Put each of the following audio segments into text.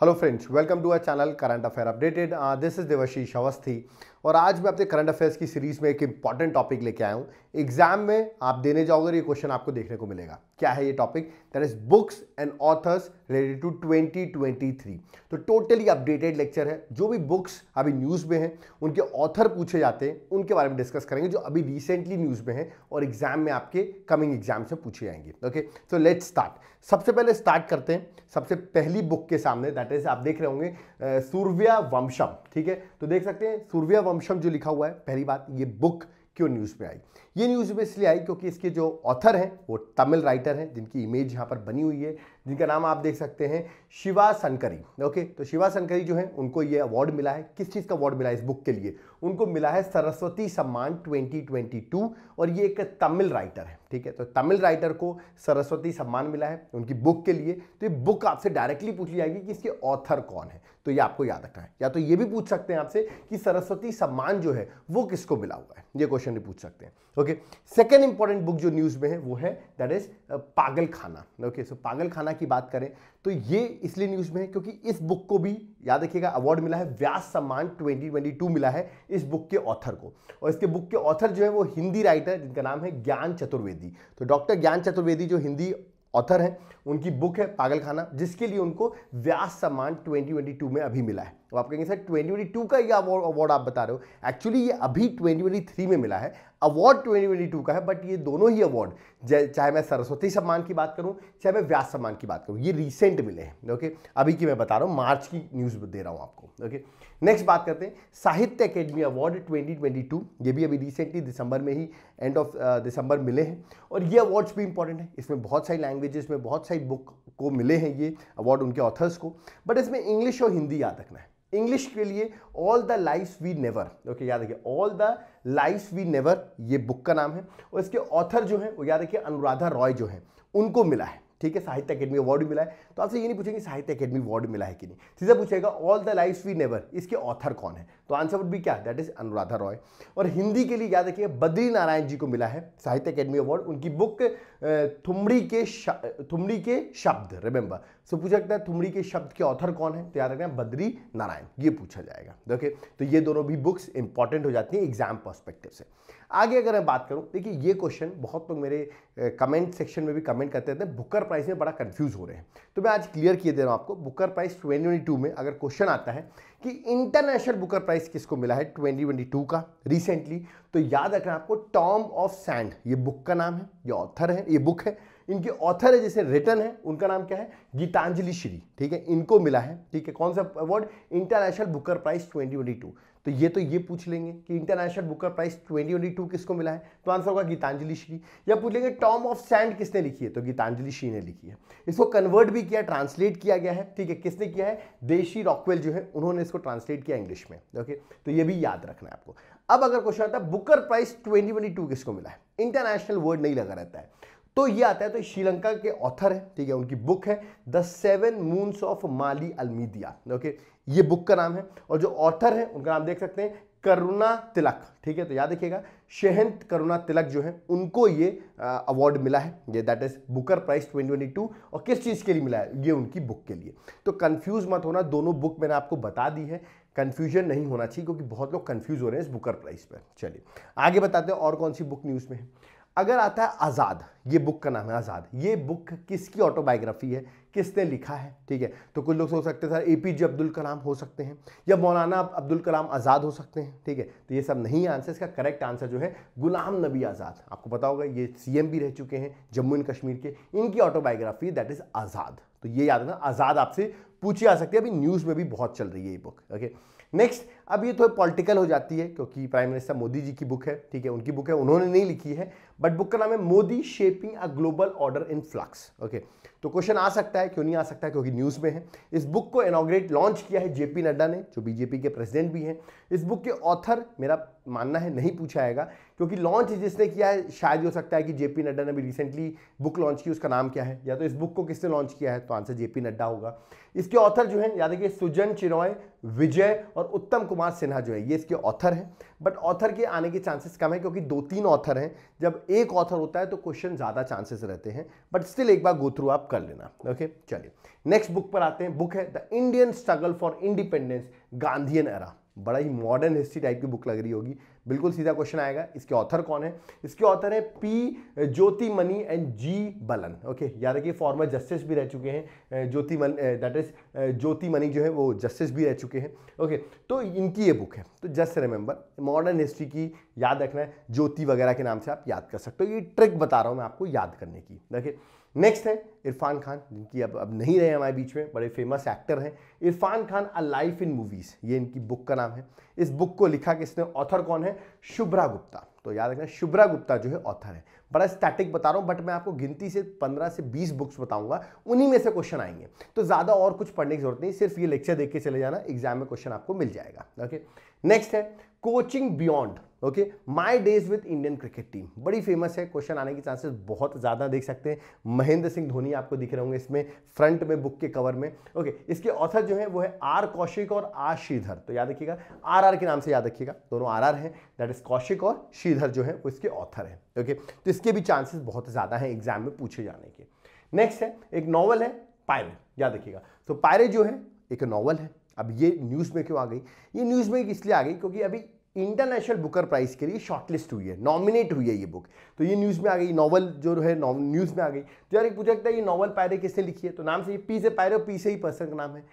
Hello friends, welcome to our channel Current Affair Updated. Uh, this is Devashish Awasthi. और आज मैं अपने current affairs की series में एक इंपॉर्टेंट टॉपिक लेके आया हूँ एग्जाम में आप देने जाओगे तो ये क्वेश्चन आपको देखने को मिलेगा क्या है ये topic that is books and authors related to 2023 तो टोटली अपडेटेड लेक्चर है जो भी बुक्स अभी न्यूज़ में हैं उनके ऑथर पूछे जाते हैं उनके बारे में डिस्कस करेंगे जो अभी रिसेंटली न्यूज़ में है और एग्जाम में आपके कमिंग एग्जाम से पूछे जाएंगे ओके सो लेट स्टार्ट सबसे पहले स्टार्ट करते हैं सबसे पहली बुक के सामने दैट इज आप देख रहे होंगे सूर्या वंशम ठीक है तो देख सकते हैं सूर्या वंशम अंशक जो लिखा हुआ है पहली बात ये बुक क्यों न्यूज़ में आई ये न्यूज़ में इसलिए आई क्योंकि इसके जो ऑथर हैं वो तमिल राइटर हैं जिनकी इमेज यहाँ पर बनी हुई है जिनका नाम आप देख सकते हैं शिवा सनकरी ओके तो शिवा सनकरी जो है उनको ये अवार्ड मिला है किस चीज़ का अवार्ड मिला है इस बुक के लिए उनको मिला है सरस्वती सम्मान 2022 और ये एक तमिल राइटर है ठीक है तो तमिल राइटर को सरस्वती सम्मान मिला है उनकी बुक के लिए तो ये बुक आपसे डायरेक्टली पूछ ली जाएगी कि इसके ऑथर कौन है तो ये आपको याद रखना है या तो ये भी पूछ सकते हैं आपसे कि सरस्वती सम्मान जो है वो किसको मिला हुआ है ये क्वेश्चन भी पूछ सकते हैं okay okay second important book जो न्यूज़ में है वो है दैट इज uh, पागल खाना ओके सो पागल खाना की बात करें तो ये इसलिए न्यूज़ में है क्योंकि इस बुक को भी याद रखिएगा अवार्ड मिला है व्यास सम्मान 2022 मिला है इस बुक के ऑथर को और इसके बुक के ऑथर जो है वो हिंदी राइटर जिनका नाम है ज्ञान चतुर्वेदी तो डॉक्टर ज्ञान चतुर्वेदी जो हिंदी ऑथर हैं उनकी बुक है पागल खाना जिसके लिए उनको व्यास सम्मान 2022 में अभी मिला है तो आप कहेंगे सर 2022 का ये अवार्ड आप बता रहे हो एक्चुअली ये अभी 2023 में मिला है अवार्ड 2022 का है बट ये दोनों ही अवार्ड चाहे मैं सरस्वती सम्मान की बात करूं चाहे मैं व्यास सम्मान की बात करूं ये रिसेंट मिले हैं ओके अभी की मैं बता रहा हूं मार्च की न्यूज़ दे रहा हूं आपको ओके नेक्स्ट बात करते हैं साहित्य अकेडमी अवार्ड 2022 ये भी अभी रिसेंटली दिसंबर में ही एंड ऑफ uh, दिसंबर मिले हैं और ये अवार्ड्स भी इंपॉर्टेंट है इसमें बहुत सारी लैंग्वेजेस में बहुत सारी बुक को मिले हैं ये अवार्ड उनके ऑथर्स को बट इसमें इंग्लिश और हिंदी याद रखना है इंग्लिश के लिए all the life we never okay याद रखिए all the life we never ये बुक का नाम है और इसके ऑथर जो है वो याद रखिए अनुराधा रॉय जो है उनको मिला है ठीक है साहित्य अकेडमी अवार्ड मिला है तो आपसे ये नहीं पूछेंगे साहित्य अकेडमी अवार्ड मिला है कि नहीं सीधा पूछेगा all the life we never इसके ऑथर कौन है तो आंसर वुड भी क्या दैट इज अनुराधा रॉय और हिंदी के लिए याद रखिए बद्री नारायण जी को मिला है साहित्य अकेडमी अवार्ड उनकी बुक थुमड़ी के थुमड़ी के शब्द रिमेंबर सो पूछा सकता है थुमड़ी के शब्द के ऑथर कौन है तो याद रखना बद्री नारायण ये पूछा जाएगा ओके तो ये दोनों भी बुक्स इंपॉर्टेंट हो जाती हैं एग्जाम परस्पेक्टिव से आगे अगर मैं बात करूं देखिए ये क्वेश्चन बहुत लोग मेरे कमेंट सेक्शन में भी कमेंट करते थे बुकर प्राइस में बड़ा कन्फ्यूज हो रहे हैं तो मैं आज क्लियर किए दे रहा हूँ आपको बुकर प्राइस 2022 में अगर क्वेश्चन आता है कि इंटरनेशनल बुकर प्राइस किसको मिला है 2022 का रिसेंटली तो याद रखना आपको टॉम ऑफ सैंड ये बुक का नाम है ये ऑथर है ये बुक है इनके ऑथर है जैसे रिटर्न है उनका नाम क्या है गीतांजलि श्री ठीक है इनको मिला है ठीक है कौन सा अवार्ड इंटरनेशनल बुकर प्राइज 2022 तो ये तो ये पूछ लेंगे कि इंटरनेशनल बुकर प्राइस 2022 किसको मिला है तो आंसर होगा गीतांजलि श्री या पूछ लेंगे टॉम ऑफ सैंड किसने लिखी है तो गीतांजलि श्री ने लिखी है इसको कन्वर्ट भी किया ट्रांसलेट किया गया है ठीक है किसने किया है देशी रॉकवेल जो है उन्होंने इसको ट्रांसलेट किया इंग्लिश में ओके तो ये भी याद रखना है आपको अब अगर क्वेश्चन आता है बुकर प्राइस 2022 किसको मिला है इंटरनेशनल वर्ड नहीं लगा रहता है तो ये आता है तो श्रीलंका के ऑथर है ठीक है उनकी बुक है the seven moons of Maali Almeida okay ये बुक का नाम है और जो ऑथर है उनका नाम देख सकते हैं करुणा तिलक ठीक है तो याद रखिएगा शहंत करुणा तिलक जो है उनको ये अवार्ड मिला है ये दैट इज बुकर प्राइस 2022 और किस चीज़ के लिए मिला है ये उनकी बुक के लिए तो कंफ्यूज मत होना दोनों बुक मैंने आपको बता दी है कंफ्यूजन नहीं होना चाहिए क्योंकि बहुत लोग कंफ्यूज हो रहे हैं इस बुकर प्राइस पर चलिए आगे बताते हैं और कौन सी बुक न्यूज़ में है अगर आता है आज़ाद ये बुक का नाम है आज़ाद ये बुक किसकी ऑटोबायोग्राफी है किसने लिखा है ठीक है तो कुछ लोग सोच सकते हैं sir A P J Abdul Kalam हो सकते हैं या मौलाना अब्दुल कलाम आज़ाद हो सकते हैं ठीक है तो ये सब नहीं आंसर इसका करेक्ट आंसर जो है गुलाम नबी आज़ाद आपको पता होगा ये सी एम भी रह चुके हैं जम्मू एंड कश्मीर के इनकी ऑटोबायोग्राफी दैट इज़ आज़ाद तो ये याद रखना आज़ाद आपसे पूछी आ सकती है अभी न्यूज़ में भी बहुत चल रही है ये बुक ओके नेक्स्ट अब ये थोड़ी तो पॉलिटिकल हो जाती है क्योंकि प्राइम मिनिस्टर मोदी जी की बुक है ठीक है उनकी बुक है उन्होंने नहीं लिखी है बट बुक का नाम है Modi shaping a global order in flux okay तो क्वेश्चन आ सकता है क्यों नहीं आ सकता है? क्योंकि न्यूज़ में है इस बुक को इनोग्रेट लॉन्च किया है जेपी नड्डा ने जो बीजेपी के प्रेसिडेंट भी हैं इस बुक के ऑथर मेरा मानना है नहीं पूछा जाएगा क्योंकि लॉन्च जिसने किया है शायद हो सकता है कि जेपी नड्डा ने भी रिसेंटली बुक लॉन्च की उसका नाम क्या है या तो इस बुक को किसने लॉन्च किया है तो आंसर जेपी नड्डा होगा इसके ऑथर जो है याद देखिए सुजन चिरॉय विजय और उत्तम कुमार कुमार सिन्हा जो है ये इसके ऑथर हैं बट ऑथर के आने के चांसेस कम है क्योंकि दो तीन ऑथर हैं जब एक ऑथर होता है तो क्वेश्चन ज़्यादा चांसेस रहते हैं बट स्टिल एक बार गो थ्रू आप कर लेना ओके चलिए नेक्स्ट बुक पर आते हैं बुक है the Indian struggle for independence Gandhi era बड़ा ही मॉडर्न हिस्ट्री टाइप की बुक लग रही होगी बिल्कुल सीधा क्वेश्चन आएगा इसके ऑथर कौन है इसके ऑथर है P Jyotimani and G Balan okay याद रखिए फॉर्मर जस्टिस भी रह चुके हैं ज्योति मन दैट इज ज्योति मनी जो है वो जस्टिस भी रह चुके हैं ओके तो इनकी ये बुक है तो जस्ट रिमेंबर मॉडर्न हिस्ट्री की याद रखना है ज्योति वगैरह के नाम से आप याद कर सकते हो ये ट्रिक बता रहा हूँ मैं आपको याद करने की देखिए नेक्स्ट है इरफान खान जिनकी अब अब नहीं रहे हमारे बीच में बड़े फेमस एक्टर हैं Irrfan Khan a life in movies ये इनकी बुक का नाम है इस बुक को लिखा किसने ऑथर कौन है शुभ्रा गुप्ता तो याद रखना शुभ्रा गुप्ता जो है ऑथर है बड़ा स्टैटिक बता रहा हूँ बट मैं आपको गिनती से 15 से 20 बुक्स बताऊंगा उन्हीं में से क्वेश्चन आएंगे तो ज़्यादा और कुछ पढ़ने की जरूरत नहीं सिर्फ ये लेक्चर देख के चले जाना एग्जाम में क्वेश्चन आपको मिल जाएगा ओके नेक्स्ट है coaching beyond okay my days with Indian cricket team बड़ी फेमस है क्वेश्चन आने की चांसेस बहुत ज़्यादा देख सकते हैं महेंद्र सिंह धोनी आपको दिख रहे होंगे इसमें फ्रंट में बुक के कवर में ओके okay, इसके ऑथर जो है वो है आर कौशिक और आर श्रीधर तो याद रखिएगा आर आर के नाम से याद रखिएगा दोनों आर आर हैं दैट इज कौशिक और श्रीधर जो है वो इसके ऑथर हैं ओके okay? तो इसके भी चांसेस बहुत ज़्यादा हैं एग्जाम में पूछे जाने के नेक्स्ट है एक नॉवल है पायरे याद रखिएगा तो पायरे जो है एक नॉवल है अब ये न्यूज़ में क्यों आ गई ये न्यूज़ में इसलिए आ गई क्योंकि अभी इंटरनेशनल बुकर प्राइज़ के लिए शॉर्टलिस्ट हुई है नॉमिनेट हुई है ये बुक तो ये न्यूज़ में आ गई नॉवल जो है न्यूज़ में आ गई तो यार एक पूछा जाता है ये नॉवल पायरे किसने लिखी है तो नाम से ये पी से पायरे और पी से ही पर्सन का नाम है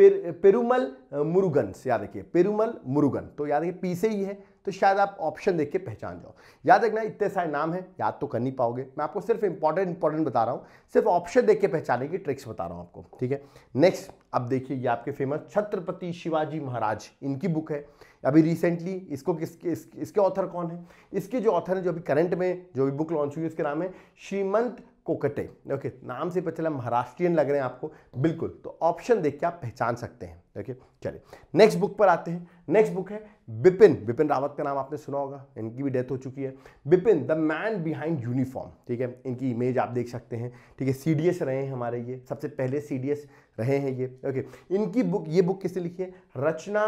पेर, पेरुमल मुरुगन याद रखिए पेरुमल मुरुगन तो याद रखिए पी से ही है तो शायद आप ऑप्शन देख के पहचान जाओ याद रखना इतने सारे नाम है याद तो कर नहीं पाओगे मैं आपको सिर्फ इंपॉर्टेंट इंपॉर्टेंट बता रहा हूँ सिर्फ ऑप्शन देख के पहचाने की ट्रिक्स बता रहा हूँ आपको ठीक है नेक्स्ट अब देखिए ये आपके फेमस छत्रपति शिवाजी महाराज इनकी बुक है अभी रिसेंटली इसको किसके इस, इसके ऑथर कौन है इसके जो ऑथर है जो अभी करंट में जो भी बुक लॉन्च हुई है उसके नाम है श्रीमंत कोकटे ओके नाम से पता चला महाराष्ट्रियन लग रहे हैं आपको बिल्कुल तो ऑप्शन देख के आप पहचान सकते हैं ओके चलिए नेक्स्ट बुक पर आते हैं नेक्स्ट बुक है बिपिन बिपिन रावत का नाम आपने सुना होगा इनकी भी डेथ हो चुकी है Bipin the man behind uniform ठीक है इनकी इमेज आप देख सकते हैं ठीक है सी रहे हैं हमारे ये सबसे पहले सी रहे हैं ये ओके इनकी बुक ये बुक किसने लिखी है रचना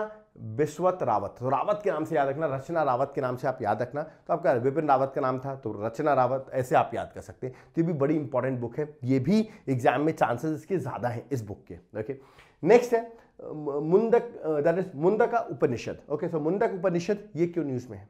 बिश्वत रावत तो रावत के नाम से याद रखना रचना रावत के नाम से आप याद रखना तो आपका विपिन रावत का नाम था तो रचना रावत ऐसे आप याद कर सकते हैं तो ये भी बड़ी इंपॉर्टेंट बुक है ये भी एग्जाम में चांसेस इसके ज़्यादा हैं इस बुक के ओके नेक्स्ट है Mundak that is Mundaka Upanishad okay so Mundak Upanishad ये क्यों न्यूज़ में है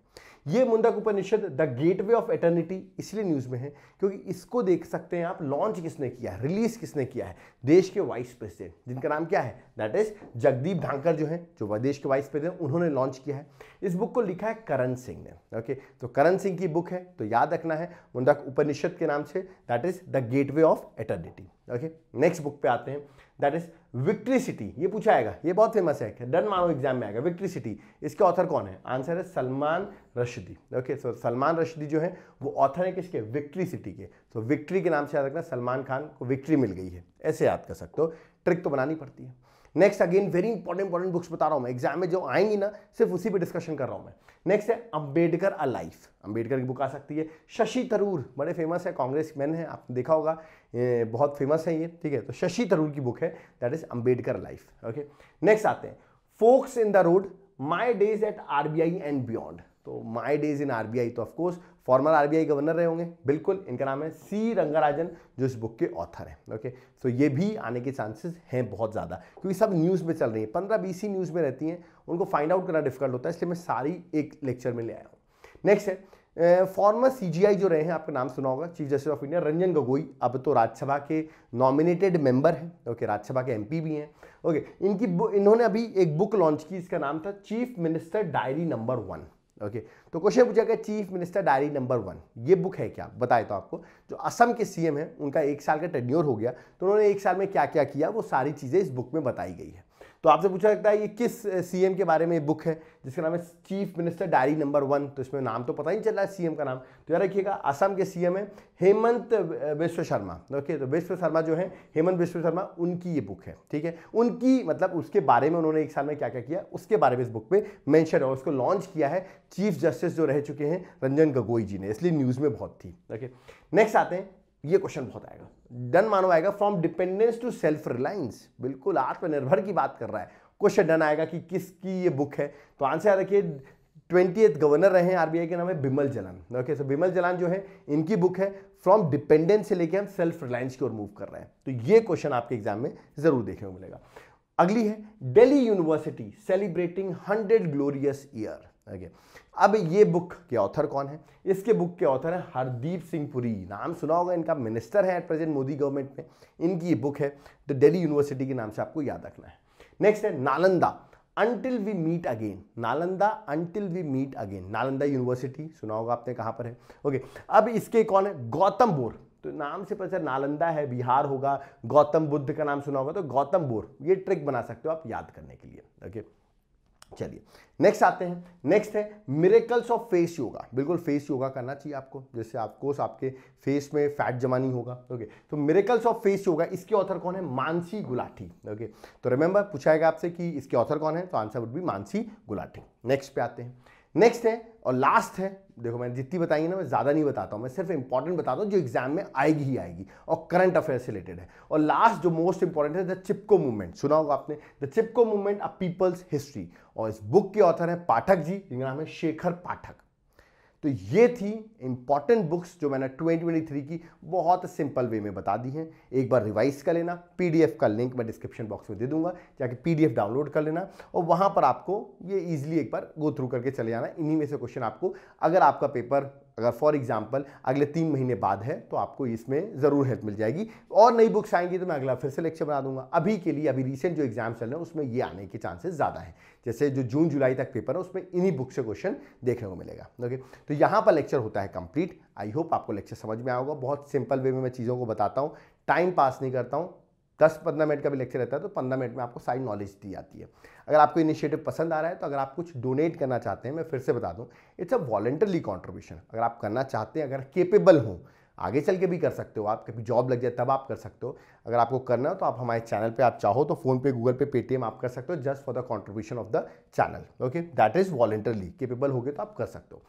ये Mundak Upanishad the gateway of eternity इसलिए न्यूज़ में है क्योंकि इसको देख सकते हैं आप लॉन्च किसने किया है रिलीज किसने किया है देश के वाइस प्रेसिडेंट जिनका नाम क्या है दैट इज जगदीप धांकर जो है जो देश के वाइस प्रेसिडेंट उन्होंने लॉन्च किया है इस बुक को लिखा है करण सिंह ने ओके तो करण सिंह की बुक है तो याद रखना है मुंडक उपनिषद के नाम से that is the gateway of eternity okay next book पे आते हैं दैट इज विक्ट्री सिटी ये पूछा आएगा ये बहुत फेमस है डन मानो एग्जाम में आएगा विक्ट्री सिटी इसके ऑथर कौन है आंसर है सलमान रशदी ओके सो सलमान रशदी जो है वो ऑथर है किसके विक्ट्री सिटी के सो so, विक्ट्री के नाम से याद रखना सलमान खान को विक्ट्री मिल गई है ऐसे याद कर सकते हो ट्रिक तो बनानी पड़ती है next again very important important books बता रहा हूँ मैं एग्जाम में जो आएंगी ना सिर्फ उसी पे डिस्कशन कर रहा हूँ मैं नेक्स्ट है अंबेडकर अ लाइफ अंबेडकर की बुक आ सकती है शशि थरूर बड़े फेमस है कांग्रेस मैन है आपने देखा होगा बहुत फेमस है ये ठीक है तो शशि थरूर की बुक है that is Ambedkar life okay next आते हैं folks in the road my days at R B I and beyond तो my days in R B I तो ऑफकोर्स फॉर्मर आरबीआई गवर्नर रहे होंगे बिल्कुल इनका नाम है सी रंगाराजन जो इस बुक के ऑथर हैं ओके सो ये भी आने के चांसेस हैं बहुत ज़्यादा क्योंकि सब न्यूज़ में चल रही है पंद्रह बीस ही न्यूज़ में रहती हैं उनको फाइंड आउट करना डिफिकल्ट होता है इसलिए मैं सारी एक लेक्चर में ले आया हूँ नेक्स्ट है फॉर्मर सीजीआई जो रहे हैं आपका नाम सुना होगा chief justice of India Ranjan Gogoi अब तो राज्यसभा के नॉमिनेटेड मेंबर हैं ओके राज्यसभा के एमपी भी हैं ओके इनकी इन्होंने अभी एक बुक लॉन्च की इसका नाम था chief minister diary number one okay okay. तो क्वेश्चन पूछा गया chief minister diary number one ये बुक है क्या बताए तो आपको जो असम के सीएम हैं उनका एक साल का टेन्योर हो गया तो उन्होंने एक साल में क्या क्या किया वो सारी चीज़ें इस बुक में बताई गई है तो आपसे पूछा सकता है ये किस सीएम के बारे में ये बुक है जिसका नाम है chief minister diary number one तो इसमें नाम तो पता ही चल रहा है सीएम का नाम तो यार रखिएगा असम के सीएम है हेमंत विश्व शर्मा तो ओके तो विश्व शर्मा जो है हेमंत विश्व शर्मा उनकी ये बुक है ठीक है उनकी मतलब उसके बारे में उन्होंने एक साल में क्या क्या किया उसके बारे में इस बुक में मैंशन है उसको लॉन्च किया है चीफ जस्टिस जो रह चुके हैं रंजन गगोई जी ने इसलिए न्यूज़ में बहुत थी ओके नेक्स्ट आते हैं ये क्वेश्चन बहुत आएगा डन मानो आएगा from dependence to self reliance बिल्कुल आत्मनिर्भर की बात कर रहा है क्वेश्चन डन आएगा कि किसकी ये बुक है तो आंसर याद रखिए ट्वेंटी गवर्नर रहे हैं आरबीआई के नाम है बिमल जलान ओके सो बिमल जलान जो है इनकी बुक है फ्रॉम डिपेंडेंस से लेके हम सेल्फ रिलायंस की ओर मूव कर रहे हैं तो ये क्वेश्चन आपके एग्जाम में जरूर देखने को मिलेगा अगली है Delhi university celebrating hundred glorious year okay अब ये बुक के ऑथर कौन है इसके बुक के ऑथर हैं हरदीप सिंह पुरी नाम सुना होगा इनका मिनिस्टर है एट प्रेजेंट मोदी गवर्नमेंट में इनकी ये बुक है द दिल्ली यूनिवर्सिटी के नाम से आपको याद रखना है नेक्स्ट है Nalanda until we meet again Nalanda until we meet again Nalanda university सुना होगा आपने कहाँ पर है ओके अब इसके कौन है गौतम बोर तो नाम से पता नालंदा है बिहार होगा गौतम बुद्ध का नाम सुना होगा तो गौतम बोर ये ट्रिक बना सकते हो आप याद करने के लिए ओके चलिए नेक्स्ट आते हैं नेक्स्ट है मिरेकल्स ऑफ फेस योगा बिल्कुल फेस योगा करना चाहिए आपको जैसे आपको आपके फेस में फैट जमानी होगा ओके तो मिरेकल्स ऑफ फेस योगा इसके ऑथर कौन है मानसी गुलाटी ओके तो रिमेंबर पूछाएगा आपसे कि इसके ऑथर कौन है तो आंसर वुड भी मानसी गुलाटी नेक्स्ट पे आते हैं नेक्स्ट है और लास्ट है देखो मैंने जितनी बताई है ना मैं ज़्यादा नहीं बताता हूँ मैं सिर्फ इंपॉर्टेंट बताता हूँ जो एग्जाम में आएगी ही आएगी और करंट अफेयर से रिलेटेड है और लास्ट जो मोस्ट इंपॉर्टेंट है द चिपको मूवमेंट सुना होगा आपने the Chipko movement a people's history और इस बुक के ऑथर हैं पाठक जी जिनका नाम है शेखर पाठक तो ये थी इंपॉर्टेंट बुक्स जो मैंने 2023 की बहुत सिंपल वे में बता दी हैं एक बार रिवाइज कर लेना पीडीएफ का लिंक मैं डिस्क्रिप्शन बॉक्स में दे दूंगा जाके पीडीएफ डाउनलोड कर लेना और वहाँ पर आपको ये इजीली एक बार गो थ्रू करके चले जाना इन्हीं में से क्वेश्चन आपको अगर आपका पेपर अगर फॉर एग्जाम्पल अगले तीन महीने बाद है तो आपको इसमें ज़रूर हेल्प मिल जाएगी और नई बुक्स आएंगी तो मैं अगला फिर से लेक्चर बना दूंगा अभी के लिए अभी रिसेंट जो एग्जाम चल रहे हैं उसमें ये आने के चांसेस ज़्यादा हैं जैसे जो जून जुलाई तक पेपर है उसमें इन्हीं बुक से क्वेश्चन देखने को मिलेगा ओके तो यहाँ पर लेक्चर होता है कंप्लीट आई होप आपको लेक्चर समझ में आएगा बहुत सिंपल वे में मैं चीज़ों को बताता हूँ टाइम पास नहीं करता हूँ दस पंद्रह मिनट का भी लेक्चर रहता है तो पंद्रह मिनट में आपको सारी नॉलेज दी जाती है अगर आपको इनिशिएटिव पसंद आ रहा है तो अगर आप कुछ डोनेट करना चाहते हैं मैं फिर से बता दूँ इट्स अ वॉलेंटरली कॉन्ट्रीब्यूशन अगर आप करना चाहते हैं अगर केपेबल हों आगे चल के भी कर सकते हो आप कभी जॉब लग जाए तब आप कर सकते हो अगर आपको करना हो तो आप हमारे चैनल पे आप चाहो तो फोन पे गूगल पे पेटीएम आप कर सकते हो just for the contribution of the channel okay that is voluntarily capable हो गए तो आप कर सकते हो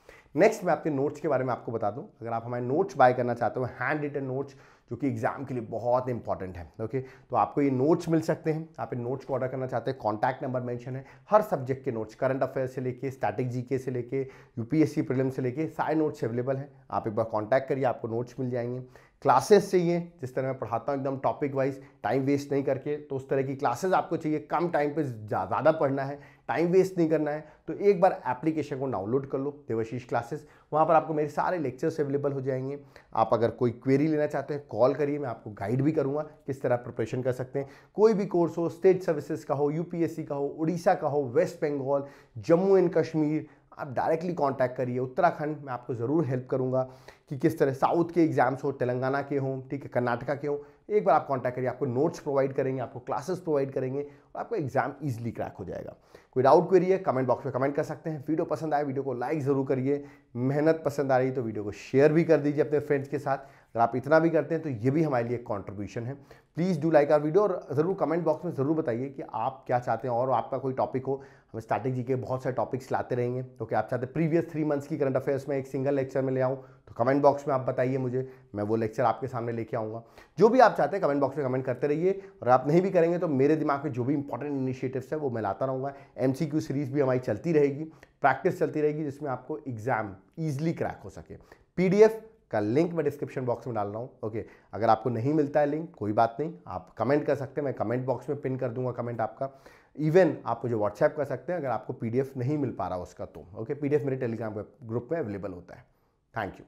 नेक्स्ट मैं आपके नोट्स के बारे में आपको बता दूँ अगर आप हमारे नोट्स बाय करना चाहते हो हैंड रिटन नोट्स जो कि एग्ज़ाम के लिए बहुत इंपॉर्टेंट है ओके तो आपको ये नोट्स मिल सकते हैं आप इन नोट्स को ऑर्डर करना चाहते हैं कॉन्टैक्ट नंबर मैंशन है हर सब्जेक्ट के नोट्स करंट अफेयर से लेके स्टैटिक जी से लेके यूपीएससी पी से लेके सारे नोट्स अवेलेबल हैं आप एक बार कॉन्टैक्ट करिए आपको नोट्स मिल जाएंगे क्लासेस चाहिए जिस तरह मैं पढ़ाता हूँ एकदम टॉपिक वाइज टाइम वेस्ट नहीं करके तो उस तरह की क्लासेस आपको चाहिए कम टाइम पे ज़्यादा पढ़ना है टाइम वेस्ट नहीं करना है तो एक बार एप्लीकेशन को डाउनलोड कर लो देवशीष क्लासेस वहाँ पर आपको मेरे सारे लेक्चर्स अवेलेबल हो जाएंगे आप अगर कोई क्वेरी लेना चाहते हैं कॉल करिए मैं आपको गाइड भी करूँगा किस तरह प्रिपरेशन कर सकते हैं कोई भी कोर्स हो स्टेट सर्विसेज का हो यूपीएससी का हो उड़ीसा का हो वेस्ट बंगाल जम्मू एंड कश्मीर आप डायरेक्टली कांटेक्ट करिए उत्तराखंड मैं आपको ज़रूर हेल्प करूँगा कि किस तरह साउथ के एग्जाम्स हो तेलंगाना के हों ठीक है कर्नाटका के हों एक बार आप कांटेक्ट करिए आपको नोट्स प्रोवाइड करेंगे आपको क्लासेस प्रोवाइड करेंगे और आपका एग्जाम ईजिली क्रैक हो जाएगा कोई डाउट क्वेरी है कमेंट बॉक्स में कमेंट कर सकते हैं वीडियो पसंद आए वीडियो को लाइक ज़रूर करिए मेहनत पसंद आ रही तो वीडियो को शेयर भी कर दीजिए अपने फ्रेंड्स के साथ अगर आप इतना भी करते हैं तो ये भी हमारे लिए एक कॉन्ट्रीब्यूशन है please do like or video और ज़रूर कमेंट बॉक्स में ज़रूर बताइए कि आप क्या चाहते हैं और आपका कोई टॉपिक हो हम स्टार्टिंग जी के बहुत सारे टॉपिक्स लाते रहेंगे तो क्या आप चाहते हैं प्रीवियस थ्री मंथ्स की करंट अफेयर्स में एक सिंगल लेक्चर में ले आऊँ तो कमेंट बॉक्स में आप बताइए मुझे मैं वो लेक्चर आपके सामने लेके आऊँगा जो भी आप चाहते हैं कमेंट बॉक्स में कमेंट करते रहिए और आप नहीं भी करेंगे तो मेरे दिमाग में जो भी इंपॉर्टेंट इनिशिएटिव्स है वो मैं लाता रहूँगा एम सीरीज़ भी हमारी चलती रहेगी प्रैक्टिस चलती रहेगी जिसमें आपको एग्ज़ाम ईजिली क्रैक हो सके पी का लिंक मैं डिस्क्रिप्शन बॉक्स में डाल रहा हूँ ओके अगर आपको नहीं मिलता है लिंक कोई बात नहीं आप कमेंट कर सकते हैं मैं कमेंट बॉक्स में पिन कर दूंगा कमेंट आपका इवन आप मुझे व्हाट्सएप कर सकते हैं अगर आपको पीडीएफ नहीं मिल पा रहा उसका तो ओके पीडीएफ मेरे टेलीग्राम ग्रुप में अवेलेबल होता है थैंक यू